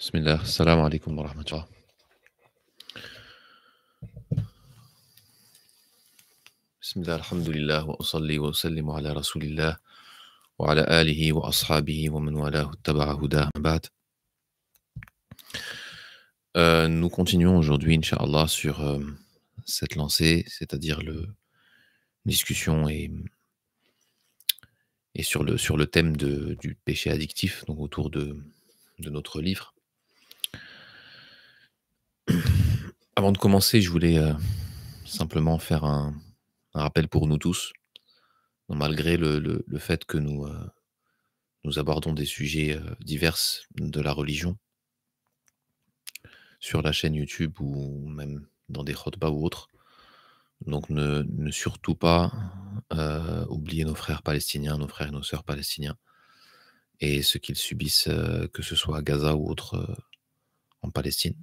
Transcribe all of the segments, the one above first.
بسم الله السلام عليكم ورحمة الله بسم الله الحمد لله وأصلي وأسلم على رسول الله وعلى آله وأصحابه ومن والاه اتبع هداه بعد Euh, nous continuons aujourd'hui, Inch'Allah, sur euh, cette lancée, c'est-à-dire le discussion et, et sur, le, sur le thème de, du péché addictif, donc autour de, de notre livre. Avant de commencer, je voulais euh, simplement faire un, rappel pour nous tous, malgré le, fait que nous, euh, nous abordons des sujets euh, divers de la religion sur la chaîne YouTube ou même dans des hotbas ou autres. Donc ne, ne surtout pas oublier nos frères palestiniens, nos frères et nos sœurs palestiniens et ce qu'ils subissent, que ce soit à Gaza ou autre en Palestine.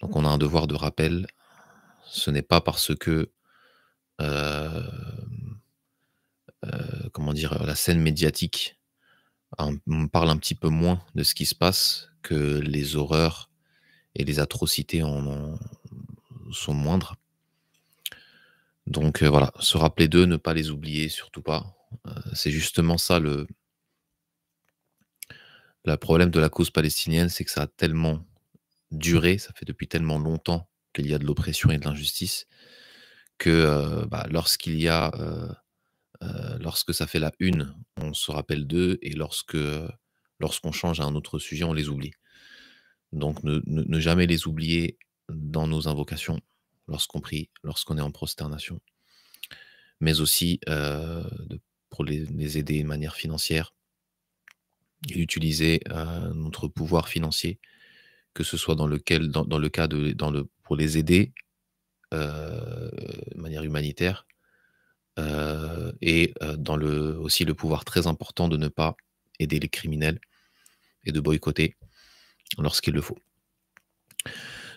Donc on a un devoir de rappel. Ce n'est pas parce que euh, euh, comment dire la scène médiatique parle un petit peu moins de ce qui se passe que les horreurs et les atrocités en, sont moindres. Donc euh, voilà, se rappeler d'eux, ne pas les oublier, surtout pas. c'est justement ça le, le problème de la cause palestinienne, c'est que ça a tellement durée, ça fait depuis tellement longtemps qu'il y a de l'oppression et de l'injustice, que bah, lorsqu'il y a, lorsque ça fait la une, on se rappelle d'eux, et lorsque lorsqu'on change à un autre sujet, on les oublie. Donc ne, jamais les oublier dans nos invocations, lorsqu'on prie, lorsqu'on est en prosternation, mais aussi pour les, les, aider de manière financière utiliser notre pouvoir financier que ce soit dans, lequel, dans, le cas de, dans le, pour les aider euh, de manière humanitaire, euh, et euh, dans le, aussi le pouvoir très important de ne pas aider les criminels et de boycotter lorsqu'il le faut.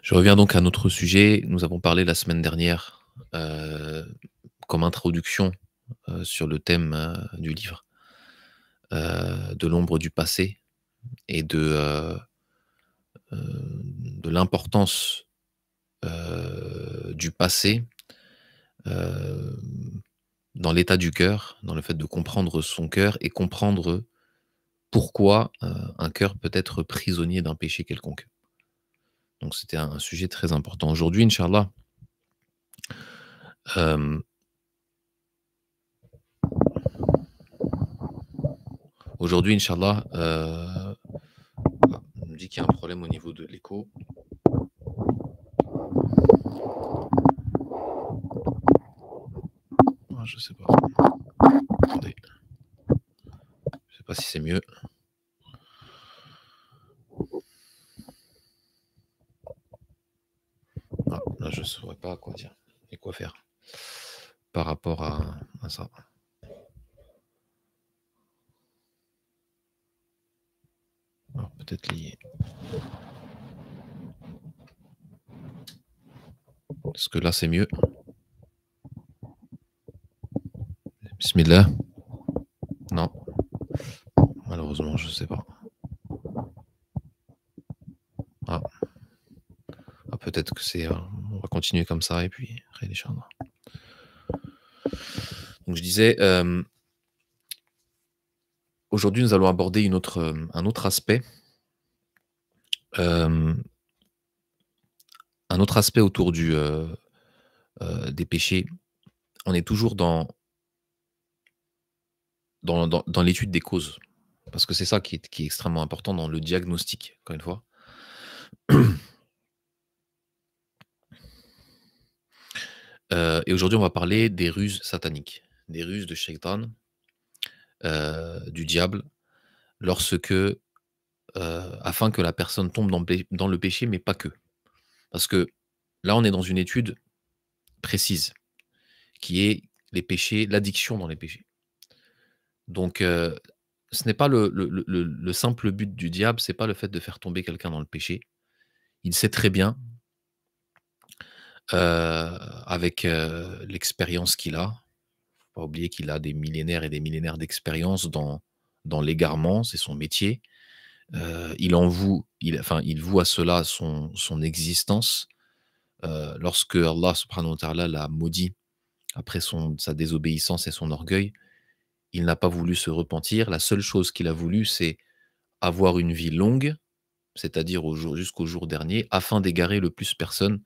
Je reviens donc à notre sujet. Nous avons parlé la semaine dernière comme introduction sur le thème du livre de l'ombre du passé et de de l'importance euh, du passé euh, dans l'état du cœur, dans le fait de comprendre son cœur et comprendre pourquoi euh, un cœur peut être prisonnier d'un péché quelconque. Donc c'était un sujet très important. Aujourd'hui, Inch'Allah, aujourd'hui, Inch'Allah, qu'il y a un problème au niveau de l'écho. Ah, je sais pas. Attendez. Je sais pas si c'est mieux. Ah, là, je saurais pas quoi dire et quoi faire par rapport à ça. lié. Est-ce que là, c'est mieux là Non. Malheureusement, je sais pas. Ah. Ah, peut-être que c'est... Euh, on va continuer comme ça et puis... Donc je disais... Euh, aujourd'hui, nous allons aborder une autre, euh, un autre aspect euh, un autre aspect autour du, euh, euh, des péchés, on est toujours dans, dans, l'étude des causes. Parce que c'est ça qui est, qui est, extrêmement important dans le diagnostic, encore une fois. et aujourd'hui, on va parler des ruses sataniques, des ruses de Shaitan, du diable, lorsque euh, afin que la personne tombe dans, le péché, mais pas que. Parce que là, on est dans une étude précise, qui est les péchés, l'addiction dans les péchés. Donc, euh, ce n'est pas le, simple but du diable, c'est pas le fait de faire tomber quelqu'un dans le péché. Il sait très bien, euh, avec l'expérience qu'il a, faut pas oublier qu'il a des millénaires et des millénaires d'expérience dans, dans l'égarement, c'est son métier. Euh, il en voue, il, enfin, il voue à cela son, existence. Euh, lorsque Allah subhanahu wa ta'ala l'a maudit après sa désobéissance et son orgueil, il n'a pas voulu se repentir. La seule chose qu'il a voulu, c'est avoir une vie longue, c'est-à-dire jusqu'au jour dernier, afin d'égarer le plus personne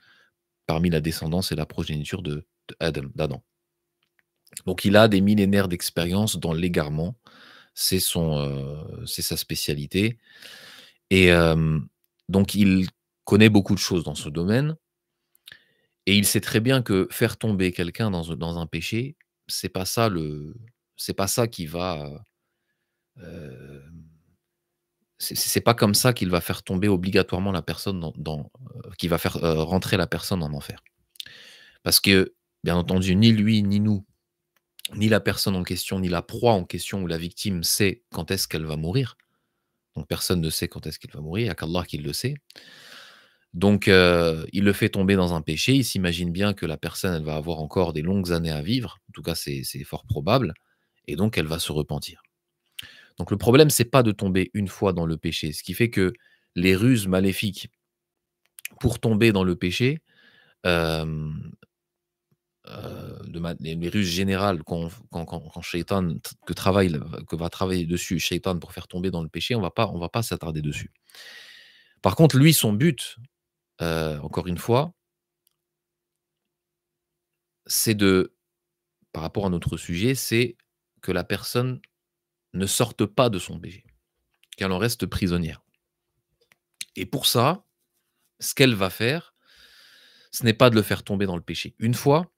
parmi la descendance et la progéniture de, Adam, d'Adam. Donc il a des millénaires d'expérience dans l'égarement, c'est son, c'est sa spécialité. Et donc, il connaît beaucoup de choses dans ce domaine. Et il sait très bien que faire tomber quelqu'un dans, un péché, c'est pas ça le, c'est pas ça qui va, c'est pas comme ça qu'il va faire tomber obligatoirement la personne dans, qui va faire rentrer la personne en enfer. Parce que bien entendu, ni lui ni nous, ni la personne en question, ni la proie en question ou la victime sait quand est-ce qu'elle va mourir. Donc personne ne sait quand est-ce qu'il va mourir, il n'y a qu'Allah qui le sait. Donc euh, il le fait tomber dans un péché, il s'imagine bien que la personne, elle va avoir encore des longues années à vivre, en tout cas c'est fort probable, et donc elle va se repentir. Donc le problème, c'est pas de tomber une fois dans le péché, ce qui fait que les ruses maléfiques pour tomber dans le péché, euh, euh, de les, ruses générales quand, quand, que, travaille, que va travailler dessus Shaitan pour faire tomber dans le péché, on va pas, on va pas s'attarder dessus. Par contre, lui, son but, euh, encore une fois, c'est de, par rapport à notre sujet, c'est que la personne ne sorte pas de son péché, qu'elle en reste prisonnière. Et pour ça, ce qu'elle va faire, ce n'est pas de le faire tomber dans le péché une fois,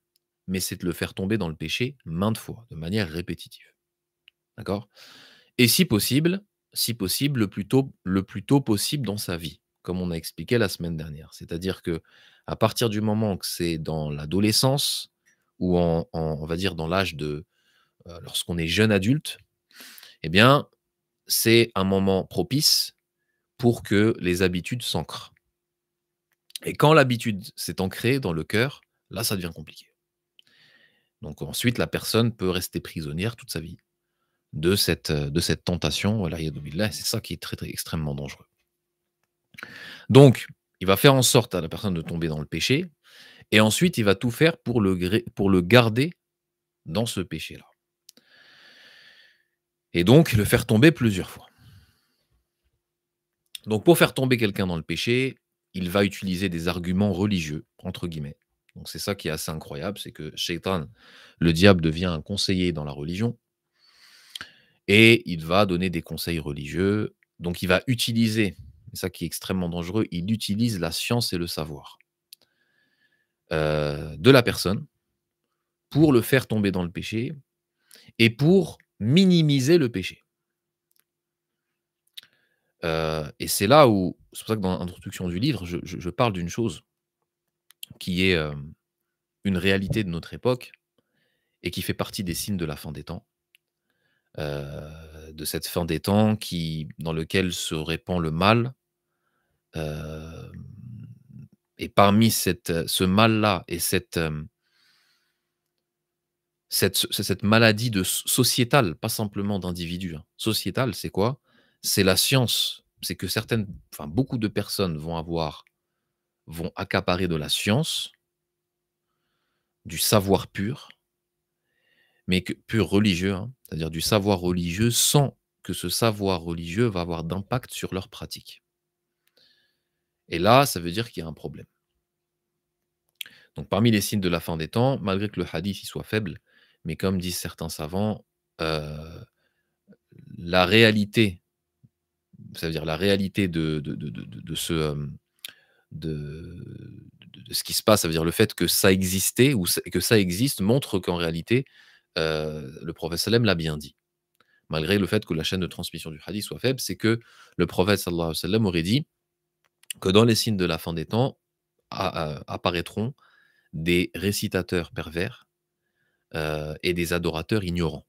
mais c'est de le faire tomber dans le péché maintes fois, de manière répétitive. D'accord Et si possible, si possible, le plus, tôt, le plus tôt possible dans sa vie, comme on a expliqué la semaine dernière. C'est-à-dire que à partir du moment que c'est dans l'adolescence ou on va dire dans l'âge de euh, lorsqu'on est jeune adulte, eh bien, c'est un moment propice pour que les habitudes s'ancrent. Et quand l'habitude s'est ancrée dans le cœur, là, ça devient compliqué. Donc ensuite, la personne peut rester prisonnière toute sa vie de cette, euh, de cette tentation. Voilà, c'est ça qui est très, très extrêmement dangereux. Donc, il va faire en sorte à la personne de tomber dans le péché, et ensuite, il va tout faire pour le, pour le garder dans ce péché-là. Et donc, le faire tomber plusieurs fois. Donc, pour faire tomber quelqu'un dans le péché, il va utiliser des arguments religieux, entre guillemets, donc c'est ça qui est assez incroyable, c'est que Shaitan, le diable, devient un conseiller dans la religion et il va donner des conseils religieux. Donc il va utiliser, ça qui est extrêmement dangereux, il utilise la science et le savoir euh, de la personne pour le faire tomber dans le péché et pour minimiser le péché. Euh, et c'est là où, c'est pour ça que dans l'introduction du livre, je parle d'une chose qui est une réalité de notre époque et qui fait partie des signes de la fin des temps. de cette fin des temps dans lequel se répand le mal. et parmi cette, ce mal-là et cette, cette, maladie de sociétale, pas simplement d'individu, hein. sociétale, c'est quoi C'est la science. C'est que certaines, enfin beaucoup de personnes vont avoir vont accaparer de la science, du savoir pur, mais que, pur religieux, hein, c'est-à-dire du savoir religieux sans que ce savoir religieux va avoir d'impact sur leur pratique. Et là, ça veut dire qu'il y a un problème. Donc parmi les signes de la fin des temps, malgré que le hadith y soit faible, mais comme disent certains savants, euh, la réalité, c'est-à-dire la réalité de, de ce, euh, de, ce qui se passe, ça veut dire le fait que ça existait ou que ça existe montre qu'en réalité, euh, le prophète sallam l'a bien dit. Malgré le fait que la chaîne de transmission du hadith soit faible, c'est que le prophète sallallahu alayhi wa aurait dit que dans les signes de la fin des temps apparaîtront des récitateurs pervers euh, et des adorateurs ignorants.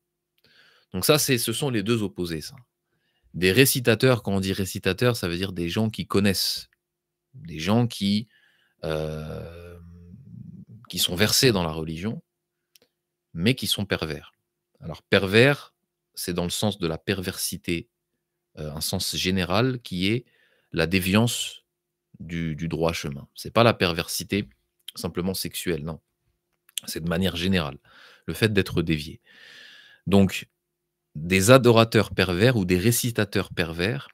Donc ça, ce sont les deux opposés. Des récitateurs, quand on dit récitateurs, ça veut dire des gens qui connaissent des gens qui, euh, qui sont versés dans la religion, mais qui sont pervers. Alors pervers, c'est dans le sens de la perversité, euh, un sens général qui est la déviance du, du droit chemin. C'est pas la perversité simplement sexuelle, non. C'est de manière générale, le fait d'être dévié. Donc, des adorateurs pervers ou des récitateurs pervers,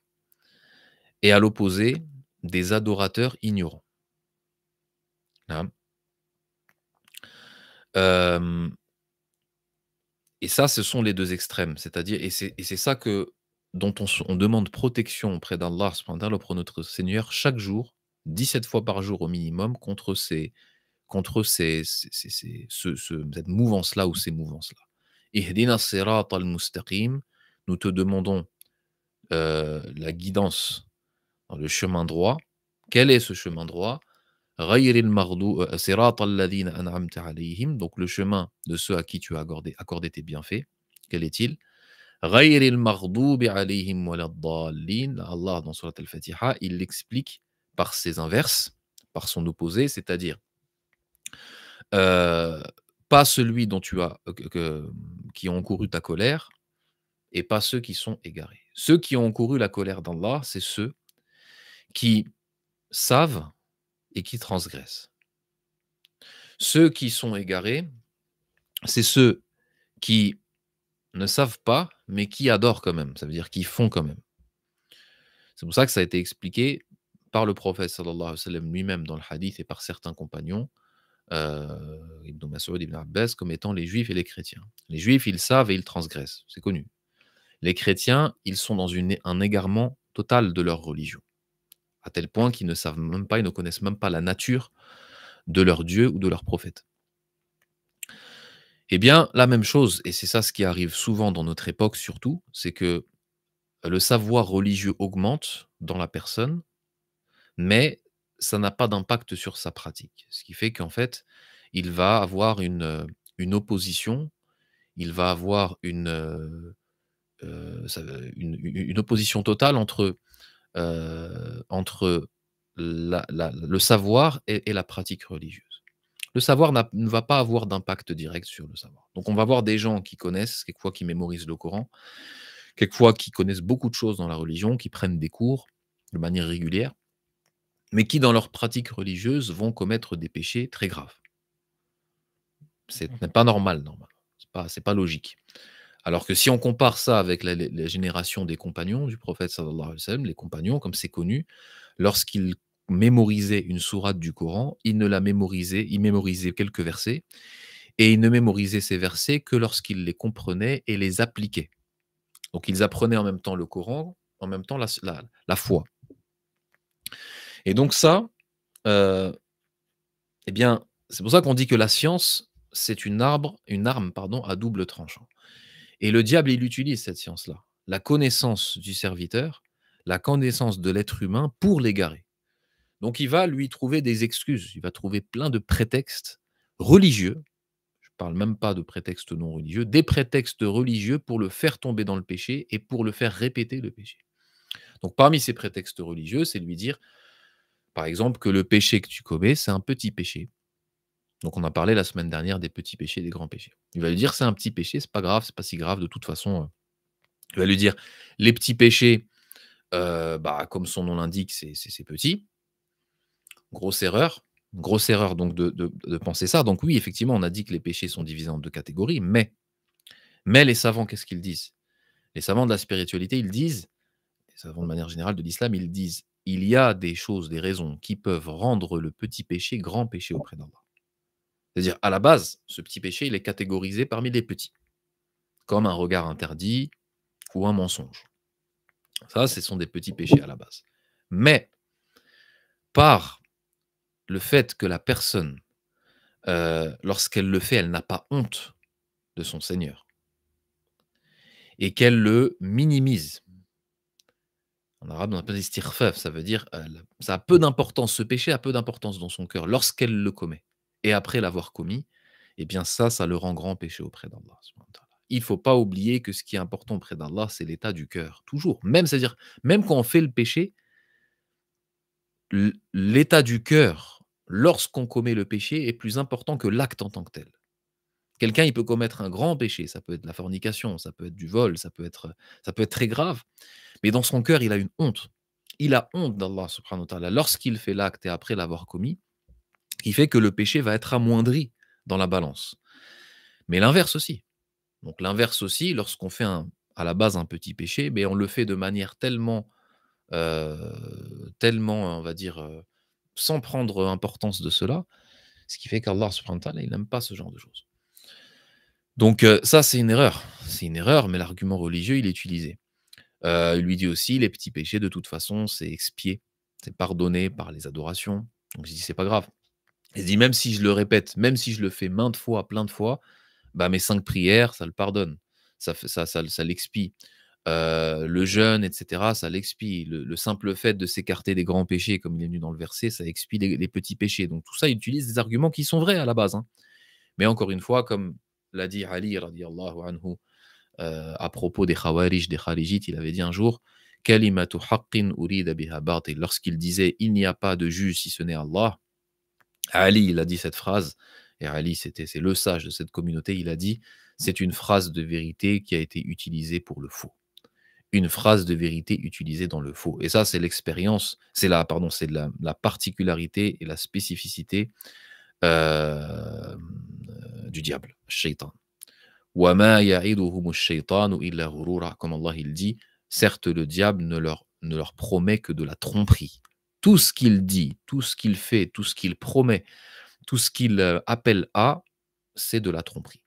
et à l'opposé, des adorateurs ignorants. Hein et ça, ce sont les deux extrêmes. C'est-à-dire, et c'est ça que dont on, demande protection auprès d'Allah, auprès de notre Seigneur, chaque jour, 17 fois par jour au minimum, contre ces contre ces, ce, cette mouvance-là ou ces mouvances-là. Ihdina sirat nous te demandons euh, la guidance le chemin droit. Quel est ce chemin droit euh, donc le chemin de ceux à qui tu as accordé, accordé tes bienfaits, quel est-il Allah dans Surat al-Fatiha, il l'explique par ses inverses, par son opposé, c'est-à-dire euh, pas celui dont tu as, euh, que, qui ont couru ta colère et pas ceux qui sont égarés. Ceux qui ont couru la colère d'Allah, c'est ceux qui savent et qui transgressent. Ceux qui sont égarés, c'est ceux qui ne savent pas, mais qui adorent quand même. Ça veut dire qu'ils font quand même. C'est pour ça que ça a été expliqué par le prophète sallallahu alayhi lui-même dans le hadith et par certains compagnons, euh, Ibn Ibn Abbas, comme étant les juifs et les chrétiens. Les juifs, ils savent et ils transgressent, c'est connu. Les chrétiens, ils sont dans un égarement total de leur religion à tel point qu'ils ne savent même pas, ils ne connaissent même pas la nature de leur Dieu ou de leur prophète. Eh bien, la même chose, et c'est ça ce qui arrive souvent dans notre époque surtout, c'est que le savoir religieux augmente dans la personne, mais ça n'a pas d'impact sur sa pratique. Ce qui fait qu'en fait, il va avoir une, opposition, il va avoir une, euh, euh, une opposition totale entre euh, entre le savoir et, la pratique religieuse. Le savoir ne va pas avoir d'impact direct sur le savoir. Donc on va voir des gens qui connaissent, quelquefois qui mémorisent le Coran, quelquefois qui connaissent beaucoup de choses dans la religion, qui prennent des cours de manière régulière, mais qui dans leur pratique religieuse vont commettre des péchés très graves. Ce mmh. n'est pas normal, normalement. Ce n'est pas logique. Alors que si on compare ça avec la, génération des compagnons du prophète sallallahu alayhi wa sallam, les compagnons, comme c'est connu, lorsqu'ils mémorisaient une sourate du Coran, ils ne la mémorisaient, ils mémorisaient quelques versets, et ils ne mémorisaient ces versets que lorsqu'ils les comprenaient et les appliquaient. Donc ils apprenaient en même temps le Coran, en même temps la, foi. Et donc ça, euh, eh bien, c'est pour ça qu'on dit que la science, c'est une, arbre, une arme pardon, à double tranchant. Et le diable, il utilise cette science-là, la connaissance du serviteur, la connaissance de l'être humain pour l'égarer. Donc il va lui trouver des excuses, il va trouver plein de prétextes religieux, je ne parle même pas de prétextes non religieux, des prétextes religieux pour le faire tomber dans le péché et pour le faire répéter le péché. Donc parmi ces prétextes religieux, c'est lui dire, par exemple, que le péché que tu commets, c'est un petit péché, donc on a parlé la semaine dernière des petits péchés et des grands péchés. Il va lui dire c'est un petit péché, c'est pas grave, c'est pas si grave de toute façon. Euh. Il va lui dire les petits péchés, euh, bah, comme son nom l'indique, c'est petit. Grosse erreur, grosse erreur donc de, penser ça. Donc oui, effectivement, on a dit que les péchés sont divisés en deux catégories, mais, mais les savants, qu'est-ce qu'ils disent Les savants de la spiritualité, ils disent, les savants de manière générale de l'islam, ils disent, il y a des choses, des raisons qui peuvent rendre le petit péché grand péché auprès d'Allah. C'est-à-dire, à la base, ce petit péché, il est catégorisé parmi les petits, comme un regard interdit ou un mensonge. Ça, ce sont des petits péchés à la base. Mais par le fait que la personne, euh, lorsqu'elle le fait, elle n'a pas honte de son Seigneur et qu'elle le minimise. En arabe, on appelle ça, ça veut dire euh, ça a peu d'importance, ce péché a peu d'importance dans son cœur lorsqu'elle le commet et après l'avoir commis, eh bien ça, ça le rend grand péché auprès d'Allah. Il ne faut pas oublier que ce qui est important auprès d'Allah, c'est l'état du cœur, toujours. Même, c'est-à-dire, même quand on fait le péché, l'état du cœur, lorsqu'on commet le péché, est plus important que l'acte en tant que tel. Quelqu'un, il peut commettre un grand péché, ça peut être la fornication, ça peut être du vol, ça peut être, ça peut être très grave, mais dans son cœur, il a une honte. Il a honte d'Allah subhanahu wa ta'ala lorsqu'il fait l'acte et après l'avoir commis, qui fait que le péché va être amoindri dans la balance. Mais l'inverse aussi. Donc l'inverse aussi, lorsqu'on fait à la base un petit péché, mais ben, on le fait de manière tellement, euh, tellement, on va dire, euh, sans prendre importance de cela, ce qui fait qu'Allah il n'aime pas ce genre de choses. Donc euh, ça, c'est une erreur. C'est une erreur, mais l'argument religieux, il est utilisé. il lui dit aussi, les petits péchés, de toute façon, c'est expié, c'est pardonné par les adorations. Donc je dis, c'est pas grave. Il dit, même si je le répète, même si je le fais maintes fois, plein de fois, bah, mes cinq prières, ça le pardonne, ça, euh, ça, l'expie. le jeûne, etc., ça l'expie. Le, simple fait de s'écarter des grands péchés, comme il est venu dans le verset, ça expie les, petits péchés. Donc tout ça, il utilise des arguments qui sont vrais à la base. Hein. Mais encore une fois, comme l'a dit Ali anhu, euh, à propos des Khawarij, des Kharijites, il avait dit un jour Kalimatu haqqin urida biha Lorsqu'il disait Il n'y a pas de juge si ce n'est Allah, Ali, il a dit cette phrase, et Ali, c'était, c'est le sage de cette communauté, il a dit, c'est une phrase de vérité qui a été utilisée pour le faux. Une phrase de vérité utilisée dans le faux. Et ça, c'est l'expérience, c'est la, pardon, c'est la, particularité et la spécificité euh, du diable, shaitan. Comme Allah il dit, certes le diable ne leur, ne leur promet que de la tromperie, tout ce qu'il dit, tout ce qu'il fait, tout ce qu'il promet, tout ce qu'il euh, appelle à, c'est de la tromperie.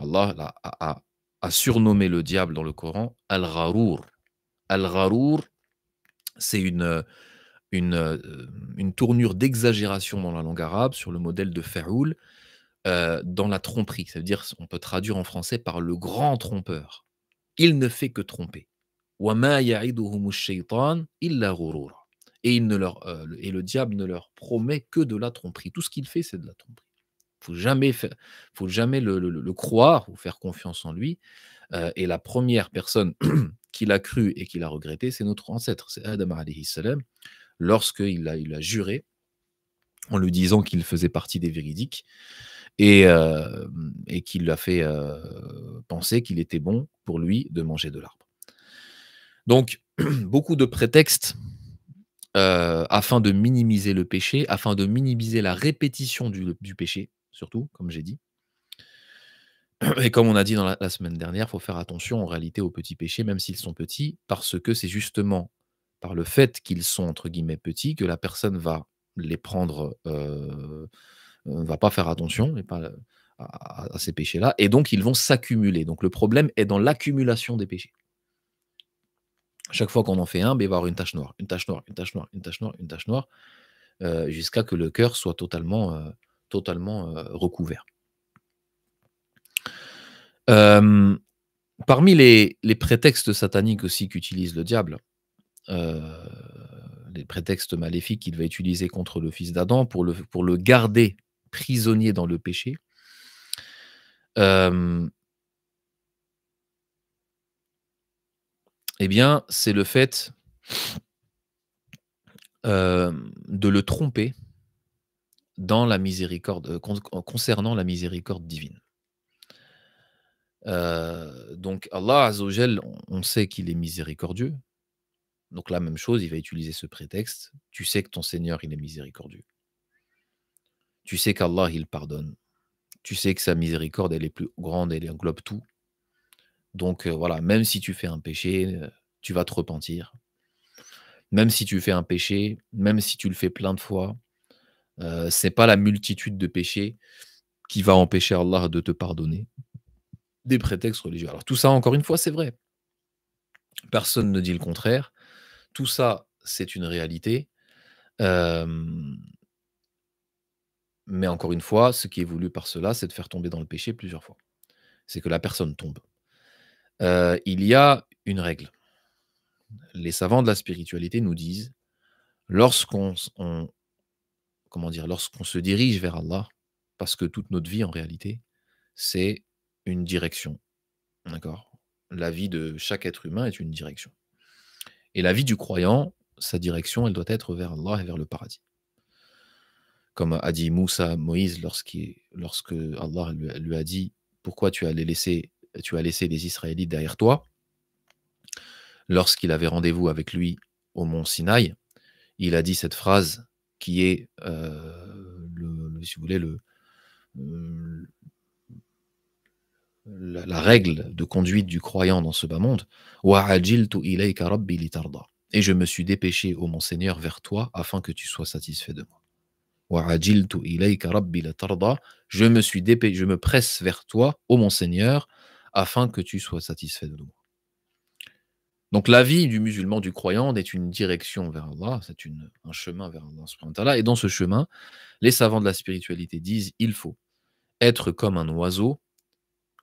Allah a, surnommé le diable dans le Coran Al-Gharour. Al-Gharour, c'est une, euh, euh, une, tournure d'exagération dans la langue arabe sur le modèle de Fa'oul dans la tromperie. cest à dire, on peut traduire en français par le grand trompeur. Il ne fait que tromper. وَمَا يَعِدُهُمُ et, il ne leur, euh, et le diable ne leur promet que de la tromperie. Tout ce qu'il fait, c'est de la tromperie. faut jamais, faut jamais le, croire ou faire confiance en lui. Euh, et la première personne qu'il a cru et qu'il a regretté, c'est notre ancêtre, c'est Adam alayhi salam, lorsqu'il a, il a juré en lui disant qu'il faisait partie des véridiques et, euh, et qu'il l'a fait penser qu'il était bon pour lui de manger de l'arbre. Donc, beaucoup de prétextes euh, afin de minimiser le péché, afin de minimiser la répétition du, péché, surtout, comme j'ai dit. Et comme on a dit dans la, semaine dernière, il faut faire attention en réalité aux petits péchés, même s'ils sont petits, parce que c'est justement par le fait qu'ils sont entre guillemets petits que la personne va les prendre, euh, euh, va pas faire attention à ces péchés-là, et donc ils vont s'accumuler. Donc le problème est dans l'accumulation des péchés chaque fois qu'on en fait un, ben, il va y avoir une tache noire, une tache noire, une tache noire, une tache noire, une tache noire, euh, jusqu'à que le cœur soit totalement, euh, totalement euh, recouvert. parmi les, prétextes sataniques aussi qu'utilise le diable, euh, les prétextes maléfiques qu'il va utiliser contre le fils d'Adam pour le, pour le garder prisonnier dans le péché, eh bien, c'est le fait euh, de le tromper dans la miséricorde, euh, concernant la miséricorde divine. Euh, donc Allah Az-Zogel, on sait qu'il est miséricordieux. Donc la même chose, il va utiliser ce prétexte. Tu sais que ton Seigneur, il est miséricordieux. Tu sais qu'Allah, il pardonne. Tu sais que sa miséricorde, elle est plus grande, elle englobe tout. Donc voilà, même si tu fais un péché, tu vas te repentir. Même si tu fais un péché, même si tu le fais plein de fois, ce c'est pas la multitude de péchés qui va empêcher Allah de te pardonner. Des prétextes religieux. Alors tout ça, encore une fois, c'est vrai. Personne ne dit le contraire. Tout ça, c'est une réalité. Mais encore une fois, ce qui est voulu par cela, c'est de faire tomber dans le péché plusieurs fois. C'est que la personne tombe. Euh, il y a une règle. Les savants de la spiritualité nous disent, lorsqu'on comment dire, lorsqu'on se dirige vers Allah, parce que toute notre vie en réalité, c'est une direction. D'accord La vie de chaque être humain est une direction. Et la vie du croyant, sa direction, elle doit être vers Allah et vers le paradis. Comme a dit Moussa Moïse lorsqu lorsque Allah lui a dit Pourquoi tu as laissé tu as laissé les Israélites derrière toi. Lorsqu'il avait rendez-vous avec lui au mont Sinaï, il a dit cette phrase qui est, euh, si vous voulez, euh, la, règle de conduite du croyant dans ce bas monde. Et je me suis dépêché, ô mon Seigneur, vers toi, afin que tu sois satisfait de moi. Je me suis dépêché, je me presse vers toi, ô mon Seigneur, afin que tu sois satisfait de nous. Donc la vie du musulman, du croyant, est une direction vers Allah, c'est un chemin vers Allah. Et dans ce chemin, les savants de la spiritualité disent, il faut être comme un oiseau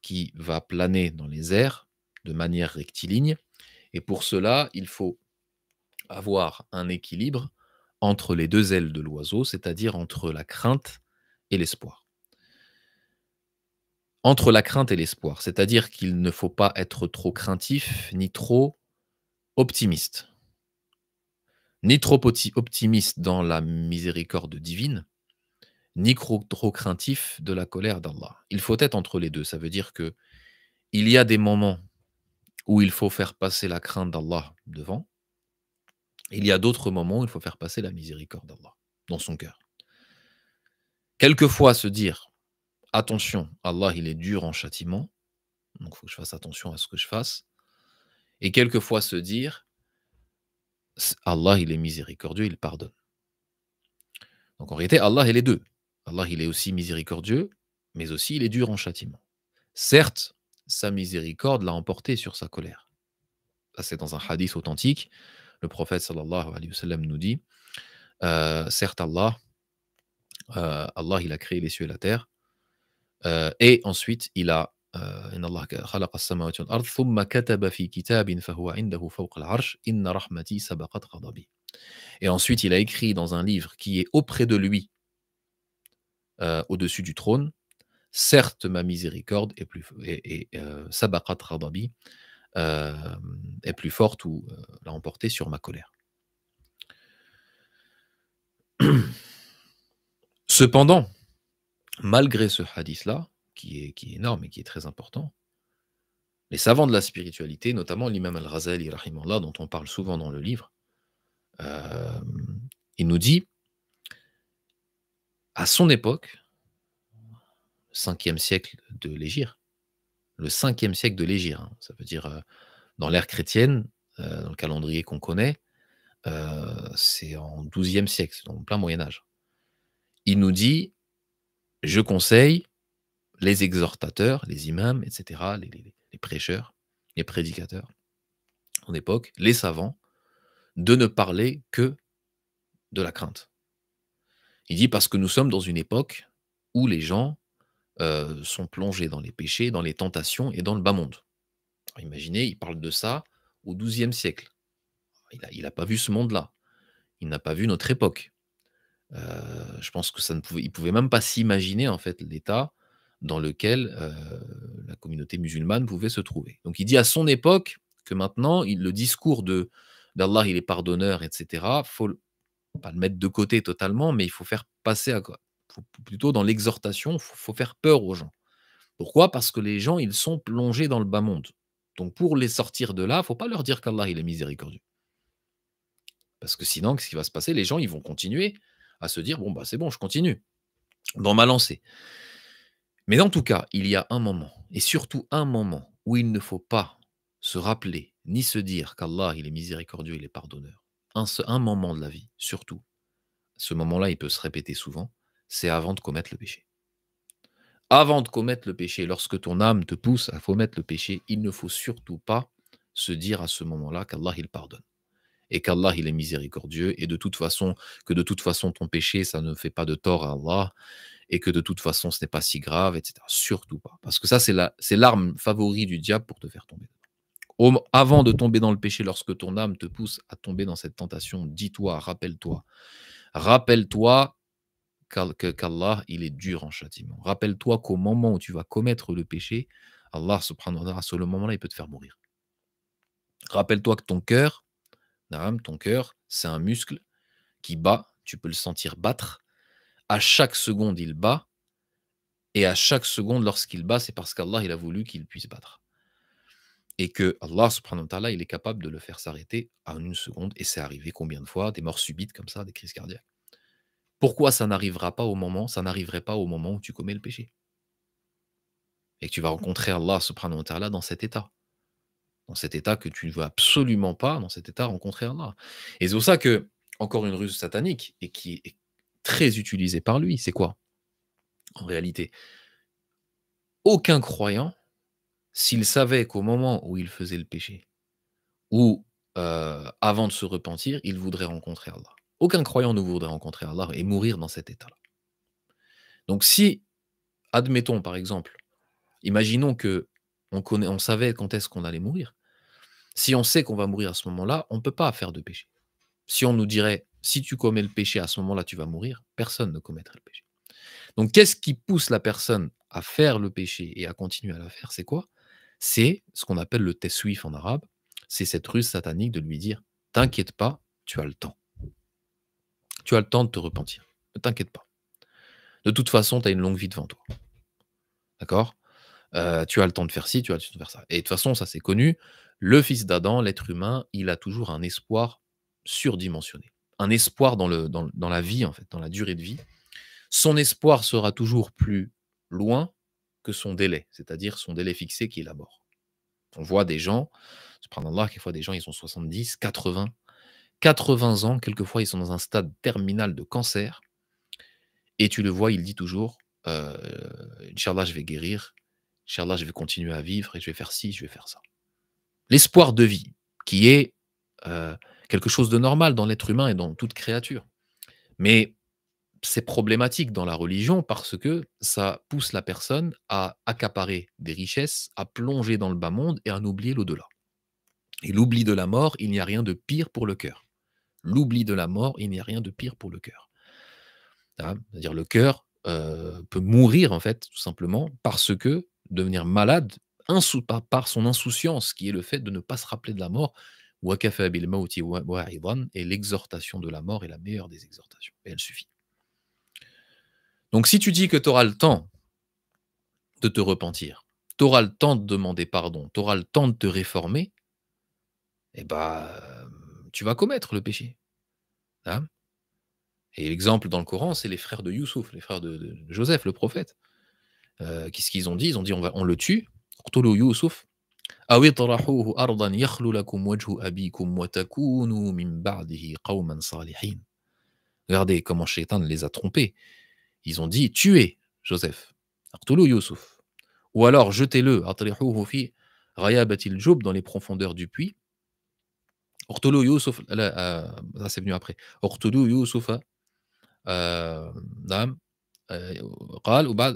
qui va planer dans les airs de manière rectiligne. Et pour cela, il faut avoir un équilibre entre les deux ailes de l'oiseau, c'est-à-dire entre la crainte et l'espoir entre la crainte et l'espoir. C'est-à-dire qu'il ne faut pas être trop craintif ni trop optimiste. Ni trop optimiste dans la miséricorde divine, ni trop craintif de la colère d'Allah. Il faut être entre les deux. Ça veut dire que il y a des moments où il faut faire passer la crainte d'Allah devant. Il y a d'autres moments où il faut faire passer la miséricorde d'Allah dans son cœur. Quelquefois se dire attention, Allah, il est dur en châtiment, donc il faut que je fasse attention à ce que je fasse. Et quelquefois se dire, Allah, il est miséricordieux, il pardonne. Donc en réalité, Allah, il est deux. Allah, il est aussi miséricordieux, mais aussi il est dur en châtiment. Certes, sa miséricorde l'a emporté sur sa colère. c'est dans un hadith authentique. Le prophète sallallahu alayhi wa sallam nous dit euh, Certes, Allah, euh, Allah, il a créé les cieux et la terre, euh, et ensuite, il a euh, Et ensuite, il a écrit dans un livre qui est auprès de lui, euh, au-dessus du trône, certes ma miséricorde est plus et, sabaqat est plus forte ou l'a emporté sur ma colère. Cependant, malgré ce hadith-là, qui est, qui est énorme et qui est très important, les savants de la spiritualité, notamment l'imam al-Razali, dont on parle souvent dans le livre, euh, il nous dit, à son époque, 5e siècle de l'Égir, le 5e siècle de l'Égir, hein, ça veut dire euh, dans l'ère chrétienne, euh, dans le calendrier qu'on connaît, c'est en 12e siècle, donc plein Moyen Âge. Il nous dit, je conseille les exhortateurs, les imams, etc., les, prêcheurs, les prédicateurs en époque, les savants, de ne parler que de la crainte. Il dit parce que nous sommes dans une époque où les gens euh, sont plongés dans les péchés, dans les tentations et dans le bas monde. imaginez, il parle de ça au XIIe siècle. Il n'a pas vu ce monde-là. Il n'a pas vu notre époque. Euh, je pense que ça ne pouvait, il pouvait même pas s'imaginer en fait l'état dans lequel euh, la communauté musulmane pouvait se trouver. Donc il dit à son époque que maintenant le discours de d'Allah il est pardonneur, etc. Faut pas le mettre de côté totalement, mais il faut faire passer à quoi Plutôt dans l'exhortation, il faut, faire peur aux gens. Pourquoi Parce que les gens, ils sont plongés dans le bas monde. Donc pour les sortir de là, faut pas leur dire qu'Allah il est miséricordieux. Parce que sinon, qu'est-ce qui va se passer Les gens, ils vont continuer à se dire bon, bah, c'est bon, je continue dans ma lancée. Mais en tout cas, il y a un moment, et surtout un moment, où il ne faut pas se rappeler ni se dire qu'Allah, il est miséricordieux, il est pardonneur. Un, un moment de la vie, surtout. Ce moment-là, il peut se répéter souvent, c'est avant de commettre le péché. Avant de commettre le péché, lorsque ton âme te pousse à commettre le péché, il ne faut surtout pas se dire à ce moment-là qu'Allah, il pardonne et qu'Allah il est miséricordieux et de toute façon que de toute façon ton péché ça ne fait pas de tort à Allah et que de toute façon ce n'est pas si grave, etc. Surtout pas. Parce que ça, c'est l'arme favorite du diable pour te faire tomber. avant de tomber dans le péché, lorsque ton âme te pousse à tomber dans cette tentation, dis-toi, rappelle-toi. Rappelle-toi qu'Allah, il est dur en châtiment. Rappelle-toi qu'au moment où tu vas commettre le péché, Allah, subhanahu wa ta'ala, à ce moment-là, il peut te faire mourir. Rappelle-toi que ton cœur, ton cœur, c'est un muscle qui bat, tu peux le sentir battre. À chaque seconde, il bat. Et à chaque seconde, lorsqu'il bat, c'est parce qu'Allah il a voulu qu'il puisse battre. Et que Allah subhanahu wa ta'ala, il est capable de le faire s'arrêter en une seconde. Et c'est arrivé combien de fois Des morts subites comme ça, des crises cardiaques. Pourquoi ça n'arrivera pas au moment, ça n'arriverait pas au moment où tu commets le péché Et que tu vas rencontrer Allah subhanahu wa ta'ala dans cet état dans cet état que tu ne veux absolument pas, dans cet état, rencontrer Allah. Et c'est pour ça que, encore une ruse satanique, et qui est très utilisée par lui, c'est quoi En réalité, aucun croyant, s'il savait qu'au moment où il faisait le péché, ou euh, avant de se repentir, il voudrait rencontrer Allah. Aucun croyant ne voudrait rencontrer Allah et mourir dans cet état-là. Donc si, admettons par exemple, imaginons que on savait quand est-ce qu'on allait mourir, si on sait qu'on va mourir à ce moment-là, on ne peut pas faire de péché. Si on nous dirait, si tu commets le péché à ce moment-là, tu vas mourir, personne ne commettrait le péché. Donc, qu'est-ce qui pousse la personne à faire le péché et à continuer à le faire C'est quoi C'est ce qu'on appelle le teswif en arabe. C'est cette ruse satanique de lui dire T'inquiète pas, tu as le temps. Tu as le temps de te repentir. Ne t'inquiète pas. De toute façon, tu as une longue vie devant toi. D'accord euh, Tu as le temps de faire ci, tu as le temps de faire ça. Et de toute façon, ça c'est connu le fils d'Adam, l'être humain, il a toujours un espoir surdimensionné, un espoir dans, le, dans, la vie, en fait, dans la durée de vie. Son espoir sera toujours plus loin que son délai, c'est-à-dire son délai fixé qui est la mort. On voit des gens, subhanallah, quelquefois des gens, ils ont 70, 80, 80 ans, quelquefois ils sont dans un stade terminal de cancer, et tu le vois, il dit toujours, euh, Inch'Allah, je vais guérir, Inch'Allah, je vais continuer à vivre, et je vais faire ci, je vais faire ça l'espoir de vie, qui est euh, quelque chose de normal dans l'être humain et dans toute créature. Mais c'est problématique dans la religion parce que ça pousse la personne à accaparer des richesses, à plonger dans le bas monde et à en oublier l'au-delà. Et l'oubli de la mort, il n'y a rien de pire pour le cœur. L'oubli de la mort, il n'y a rien de pire pour le cœur. C'est-à-dire le cœur euh, peut mourir en fait tout simplement parce que devenir malade par, par son insouciance, qui est le fait de ne pas se rappeler de la mort. Et l'exhortation de la mort est la meilleure des exhortations. Et elle suffit. Donc si tu dis que tu auras le temps de te repentir, tu auras le temps de demander pardon, tu auras le temps de te réformer, eh bah, tu vas commettre le péché. Hein. et l'exemple dans le Coran, c'est les frères de Youssouf, les frères de, Joseph, le prophète. Euh, qu'est-ce qu'ils ont dit Ils ont dit on, va, on le tue, اقتلوا يوسف أو اطرحوه أرضا يخل لكم وجه أبيكم وتكونوا من بعده قوما صالحين Regardez comment Shaitan les a trompés. Ils ont dit tuez Joseph, اقتلوا يوسف ou alors jetez-le اطرحوه في غيابة الجب dans les profondeurs du puits. اقتلوا يوسف لا ça c'est venu après. اقتلوا يوسف نعم euh, afin